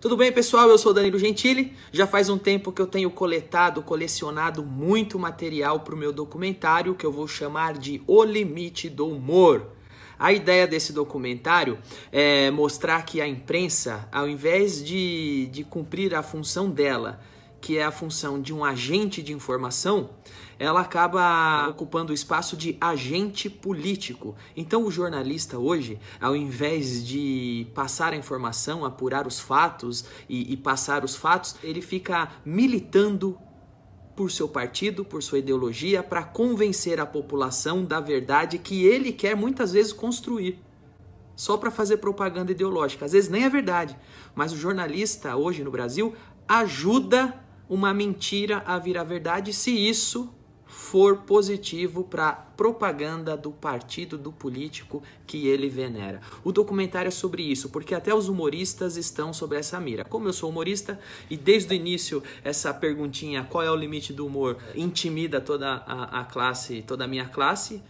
Tudo bem, pessoal? Eu sou Danilo Gentili. Já faz um tempo que eu tenho coletado, colecionado muito material para o meu documentário que eu vou chamar de O Limite do Humor. A ideia desse documentário é mostrar que a imprensa, ao invés de, de cumprir a função dela que é a função de um agente de informação, ela acaba ocupando o espaço de agente político. Então, o jornalista hoje, ao invés de passar a informação, apurar os fatos e, e passar os fatos, ele fica militando por seu partido, por sua ideologia, para convencer a população da verdade que ele quer muitas vezes construir. Só para fazer propaganda ideológica. Às vezes nem é verdade. Mas o jornalista hoje no Brasil ajuda uma mentira a virar verdade se isso for positivo para propaganda do partido do político que ele venera. O documentário é sobre isso, porque até os humoristas estão sobre essa mira. Como eu sou humorista e desde o início essa perguntinha qual é o limite do humor intimida toda a, a classe, toda a minha classe,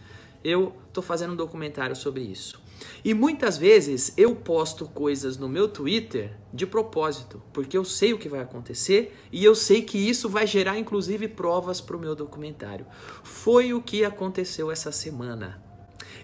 eu tô fazendo um documentário sobre isso. E muitas vezes eu posto coisas no meu Twitter de propósito, porque eu sei o que vai acontecer e eu sei que isso vai gerar inclusive provas para o meu documentário. Foi o que aconteceu essa semana.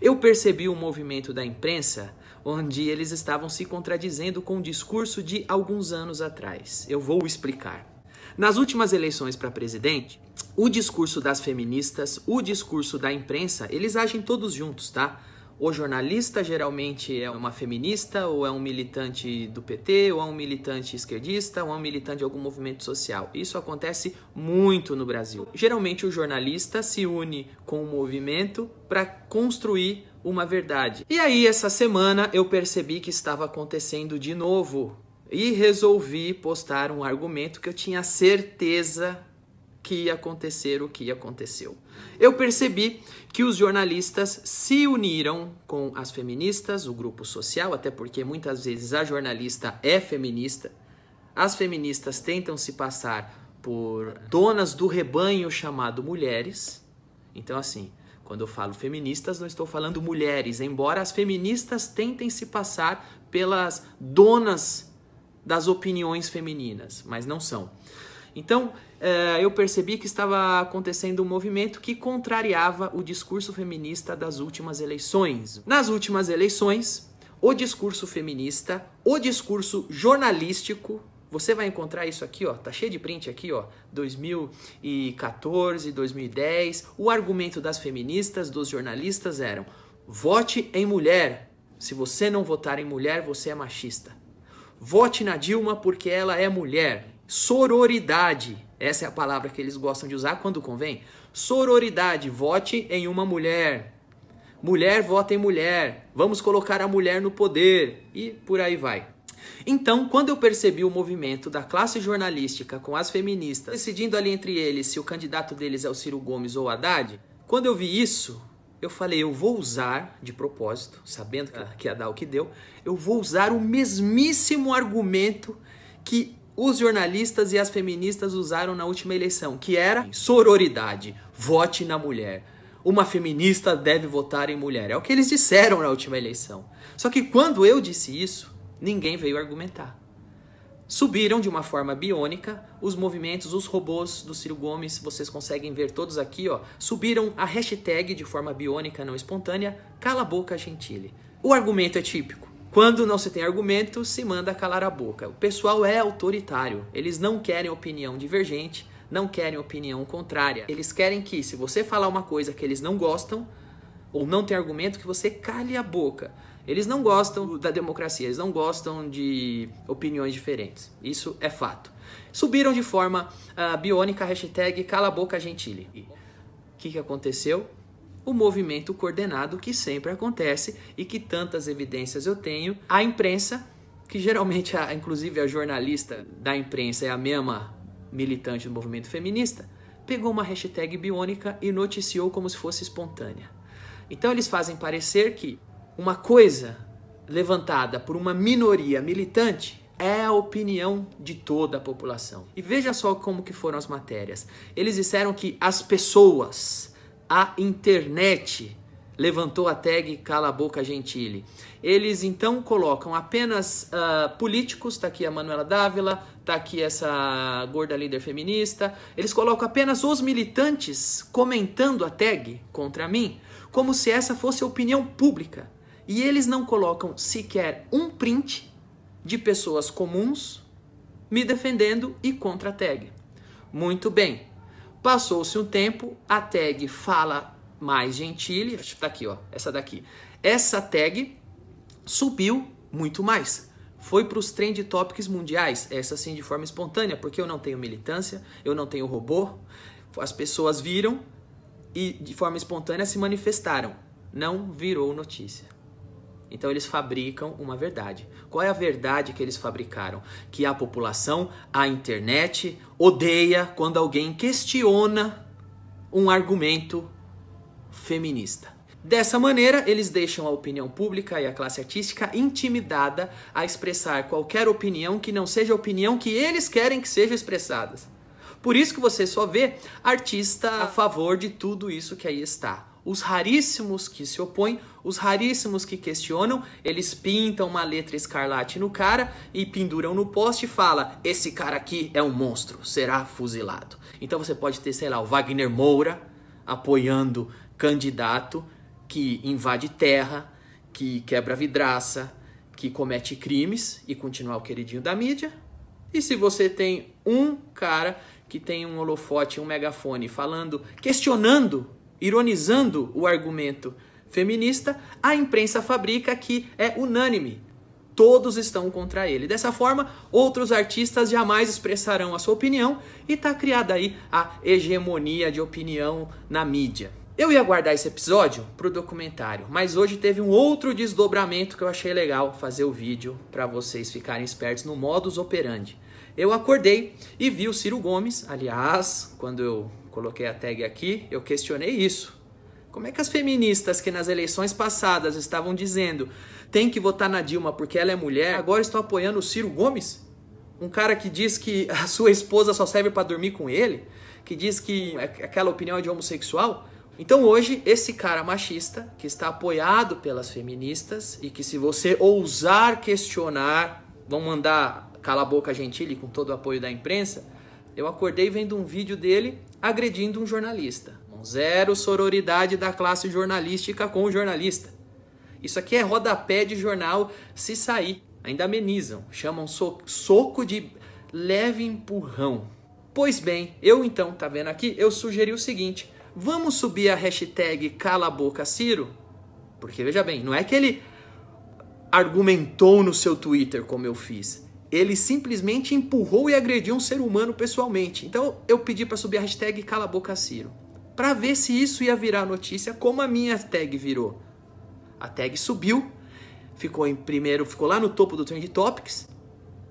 Eu percebi um movimento da imprensa onde eles estavam se contradizendo com o discurso de alguns anos atrás. Eu vou explicar. Nas últimas eleições para presidente, o discurso das feministas, o discurso da imprensa, eles agem todos juntos, tá? o jornalista geralmente é uma feminista, ou é um militante do PT, ou é um militante esquerdista, ou é um militante de algum movimento social. Isso acontece muito no Brasil. Geralmente o jornalista se une com o movimento para construir uma verdade. E aí, essa semana, eu percebi que estava acontecendo de novo. E resolvi postar um argumento que eu tinha certeza que ia acontecer o que aconteceu. Eu percebi que os jornalistas se uniram com as feministas, o grupo social, até porque muitas vezes a jornalista é feminista. As feministas tentam se passar por donas do rebanho chamado mulheres. Então, assim, quando eu falo feministas, não estou falando mulheres, embora as feministas tentem se passar pelas donas das opiniões femininas, mas não são. Então, eh, eu percebi que estava acontecendo um movimento que contrariava o discurso feminista das últimas eleições. Nas últimas eleições, o discurso feminista, o discurso jornalístico, você vai encontrar isso aqui, ó, tá cheio de print aqui, ó, 2014, 2010. O argumento das feministas, dos jornalistas eram: vote em mulher. Se você não votar em mulher, você é machista. Vote na Dilma porque ela é mulher. Sororidade essa é a palavra que eles gostam de usar quando convém. Sororidade, vote em uma mulher. Mulher vota em mulher. Vamos colocar a mulher no poder. E por aí vai. Então, quando eu percebi o movimento da classe jornalística com as feministas, decidindo ali entre eles se o candidato deles é o Ciro Gomes ou o Haddad, quando eu vi isso, eu falei, eu vou usar, de propósito, sabendo que ia dar o que deu, eu vou usar o mesmíssimo argumento que os jornalistas e as feministas usaram na última eleição, que era sororidade, vote na mulher. Uma feminista deve votar em mulher. É o que eles disseram na última eleição. Só que quando eu disse isso, ninguém veio argumentar. Subiram de uma forma biônica os movimentos, os robôs do Ciro Gomes, vocês conseguem ver todos aqui, ó. Subiram a hashtag de forma biônica, não espontânea, cala a boca, Gentile. O argumento é típico. Quando não se tem argumento, se manda calar a boca. O pessoal é autoritário. Eles não querem opinião divergente, não querem opinião contrária. Eles querem que, se você falar uma coisa que eles não gostam, ou não tem argumento, que você cale a boca. Eles não gostam da democracia, eles não gostam de opiniões diferentes. Isso é fato. Subiram de forma uh, biônica a hashtag Cala Boca Gentile. O que, que aconteceu? o movimento coordenado que sempre acontece e que tantas evidências eu tenho, a imprensa, que geralmente, a, inclusive a jornalista da imprensa é a mesma militante do movimento feminista, pegou uma hashtag biônica e noticiou como se fosse espontânea. Então eles fazem parecer que uma coisa levantada por uma minoria militante é a opinião de toda a população. E veja só como que foram as matérias. Eles disseram que as pessoas a internet levantou a tag Cala a Boca Gentile. Eles então colocam apenas uh, políticos, tá aqui a Manuela Dávila, tá aqui essa gorda líder feminista. Eles colocam apenas os militantes comentando a tag contra mim, como se essa fosse a opinião pública. E eles não colocam sequer um print de pessoas comuns me defendendo e contra a tag. Muito bem. Passou-se um tempo, a tag Fala Mais Gentile, acho que tá aqui, ó, essa daqui. Essa tag subiu muito mais. Foi para os trend topics mundiais, essa sim de forma espontânea, porque eu não tenho militância, eu não tenho robô. As pessoas viram e de forma espontânea se manifestaram. Não virou notícia. Então eles fabricam uma verdade. Qual é a verdade que eles fabricaram? Que a população, a internet, odeia quando alguém questiona um argumento feminista. Dessa maneira, eles deixam a opinião pública e a classe artística intimidada a expressar qualquer opinião que não seja a opinião que eles querem que seja expressada. Por isso que você só vê artista a favor de tudo isso que aí está os raríssimos que se opõem, os raríssimos que questionam, eles pintam uma letra escarlate no cara e penduram no poste e fala: "Esse cara aqui é um monstro, será fuzilado". Então você pode ter, sei lá, o Wagner Moura apoiando candidato que invade terra, que quebra vidraça, que comete crimes e continuar o queridinho da mídia. E se você tem um cara que tem um holofote, um megafone falando, questionando Ironizando o argumento feminista, a imprensa fabrica que é unânime. Todos estão contra ele. Dessa forma, outros artistas jamais expressarão a sua opinião e está criada aí a hegemonia de opinião na mídia. Eu ia guardar esse episódio para o documentário, mas hoje teve um outro desdobramento que eu achei legal fazer o vídeo para vocês ficarem espertos no modus operandi. Eu acordei e vi o Ciro Gomes, aliás, quando eu coloquei a tag aqui, eu questionei isso. Como é que as feministas que nas eleições passadas estavam dizendo tem que votar na Dilma porque ela é mulher, agora estão apoiando o Ciro Gomes? Um cara que diz que a sua esposa só serve para dormir com ele, que diz que é aquela opinião é de homossexual. Então hoje, esse cara machista, que está apoiado pelas feministas e que se você ousar questionar, vão mandar calar a boca Gentili com todo o apoio da imprensa, eu acordei vendo um vídeo dele agredindo um jornalista. Zero sororidade da classe jornalística com o jornalista. Isso aqui é rodapé de jornal se sair. Ainda amenizam, chamam so soco de leve empurrão. Pois bem, eu então, tá vendo aqui? Eu sugeri o seguinte: vamos subir a hashtag Cala a Boca Ciro? Porque veja bem, não é que ele argumentou no seu Twitter como eu fiz ele simplesmente empurrou e agrediu um ser humano pessoalmente. Então eu pedi para subir a hashtag Cala Boca Ciro, para ver se isso ia virar notícia, como a minha tag virou. A tag subiu, ficou em primeiro, ficou lá no topo do Trend Topics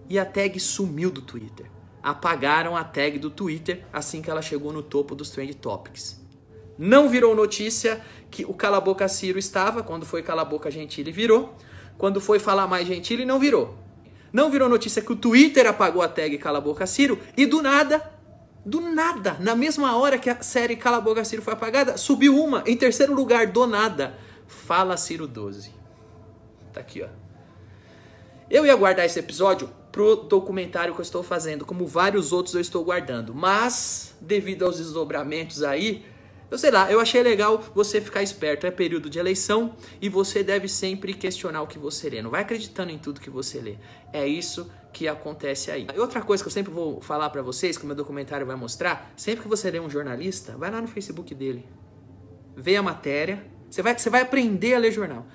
e a tag sumiu do Twitter. Apagaram a tag do Twitter assim que ela chegou no topo dos Trend Topics. Não virou notícia que o Cala Boca Ciro estava, quando foi Cala Boca Gentile virou, quando foi Falar Mais Gentile não virou. Não virou notícia que o Twitter apagou a tag Cala Boca Ciro e do nada, do nada, na mesma hora que a série Cala Boca Ciro foi apagada, subiu uma em terceiro lugar do nada. Fala Ciro 12. Tá aqui, ó. Eu ia guardar esse episódio pro documentário que eu estou fazendo, como vários outros eu estou guardando, mas devido aos desdobramentos aí, eu então, sei lá, eu achei legal você ficar esperto. É período de eleição e você deve sempre questionar o que você lê. Não vai acreditando em tudo que você lê. É isso que acontece aí. E outra coisa que eu sempre vou falar para vocês, que o meu documentário vai mostrar, sempre que você lê um jornalista, vai lá no Facebook dele. Vê a matéria. Você vai, você vai aprender a ler jornal.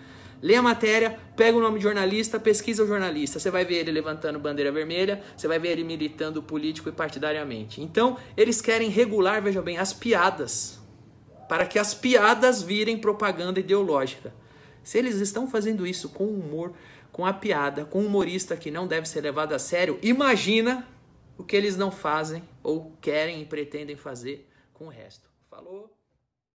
Lê a matéria, pega o nome de jornalista, pesquisa o jornalista. Você vai ver ele levantando bandeira vermelha, você vai ver ele militando político e partidariamente. Então, eles querem regular, vejam bem, as piadas para que as piadas virem propaganda ideológica. Se eles estão fazendo isso com humor, com a piada, com um humorista que não deve ser levado a sério, imagina o que eles não fazem ou querem e pretendem fazer com o resto. Falou?